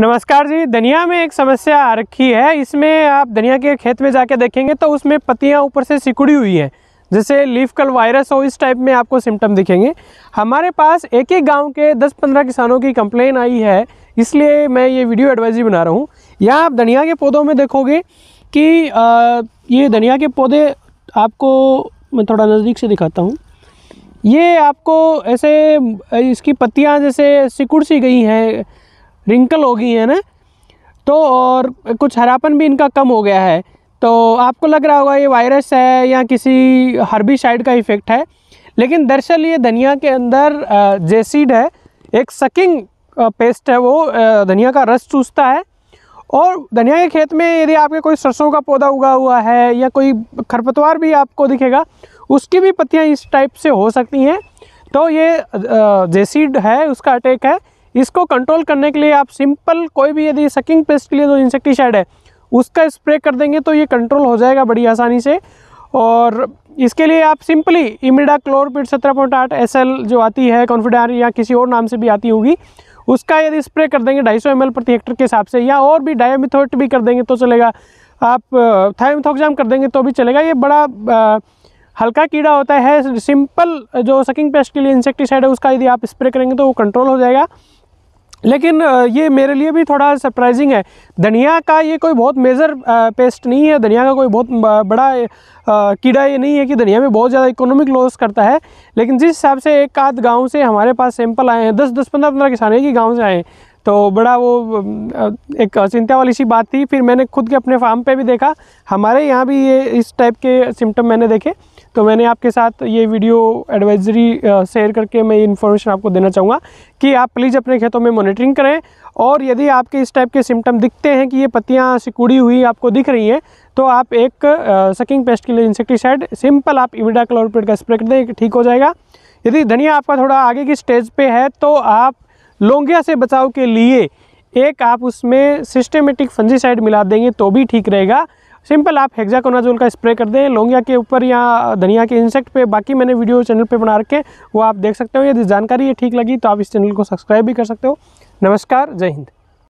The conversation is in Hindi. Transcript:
नमस्कार जी धनिया में एक समस्या आ रखी है इसमें आप धनिया के खेत में जाके देखेंगे तो उसमें पत्तियां ऊपर से सिकुड़ी हुई हैं जैसे लीफ कल वायरस हो इस टाइप में आपको सिम्टम दिखेंगे हमारे पास एक एक गांव के 10-15 किसानों की कंप्लेन आई है इसलिए मैं ये वीडियो एडवाइजरी बना रहा हूँ यहाँ आप धनिया के पौधों में देखोगे कि आ, ये धनिया के पौधे आपको मैं थोड़ा नज़दीक से दिखाता हूँ ये आपको ऐसे इसकी पत्तियाँ जैसे सिकुड़ सी गई हैं रिंकल हो गई है ना तो और कुछ हरापन भी इनका कम हो गया है तो आपको लग रहा होगा ये वायरस है या किसी हर्बिसाइड का इफ़ेक्ट है लेकिन दरअसल ये धनिया के अंदर जेसीड है एक सकिंग पेस्ट है वो धनिया का रस चूसता है और धनिया के खेत में यदि आपके कोई सरसों का पौधा उगा हुआ है या कोई खरपतवार भी आपको दिखेगा उसकी भी पत्तियाँ इस टाइप से हो सकती हैं तो ये जेसीड है उसका अटैक है इसको कंट्रोल करने के लिए आप सिंपल कोई भी यदि सकिंग पेस्ट के लिए जो इंसेक्टीसाइड है उसका स्प्रे कर देंगे तो ये कंट्रोल हो जाएगा बड़ी आसानी से और इसके लिए आप सिंपली इमिडा क्लोरपिड सत्रह पॉइंट आठ एस जो आती है कॉन्फिडार या किसी और नाम से भी आती होगी उसका यदि स्प्रे कर देंगे ढाई सौ प्रति हेक्टर के हिसाब से या और भी डायमिथोट भी कर देंगे तो चलेगा आप थाइमिथोक्जाम कर देंगे तो भी चलेगा ये बड़ा आ, हल्का कीड़ा होता है सिंपल जो सकिंग पेस्ट के लिए इंसेक्टिसाइड है उसका यदि आप स्प्रे करेंगे तो वो कंट्रोल हो जाएगा लेकिन ये मेरे लिए भी थोड़ा सरप्राइजिंग है धनिया का ये कोई बहुत मेजर पेस्ट नहीं है धनिया का कोई बहुत बड़ा कीड़ा ये नहीं है कि धनिया में बहुत ज़्यादा इकोनॉमिक लॉस करता है लेकिन जिस हिसाब से एक आध गांव से हमारे पास सैंपल आए हैं दस दस पंद्रह पंद्रह किसान एक ही गाँव से आए हैं तो बड़ा वो एक चिंता वाली सी बात थी फिर मैंने खुद के अपने फार्म पे भी देखा हमारे यहाँ भी ये इस टाइप के सिम्टम मैंने देखे तो मैंने आपके साथ ये वीडियो एडवाइजरी शेयर करके मैं ये इन्फॉर्मेशन आपको देना चाहूँगा कि आप प्लीज़ अपने खेतों में मॉनिटरिंग करें और यदि आपके इस टाइप के सिम्टम दिखते हैं कि ये पत्तियाँ सिकुड़ी हुई आपको दिख रही हैं तो आप एक सकिंग पेस्ट के लिए इंसेक्टिसाइड सिंपल आप इविडा क्लोरपेड का स्प्रे कर दें ठीक हो जाएगा यदि धनिया आपका थोड़ा आगे की स्टेज पर है तो आप लोंगिया से बचाव के लिए एक आप उसमें सिस्टेमेटिक फंजीसाइड मिला देंगे तो भी ठीक रहेगा सिंपल आप हेक्जाकोनाजोल का स्प्रे कर दें लोंगिया के ऊपर या धनिया के इंसेक्ट पे बाकी मैंने वीडियो चैनल पे बना रखे वो आप देख सकते हो यदि जानकारी ये ठीक लगी तो आप इस चैनल को सब्सक्राइब भी कर सकते हो नमस्कार जय हिंद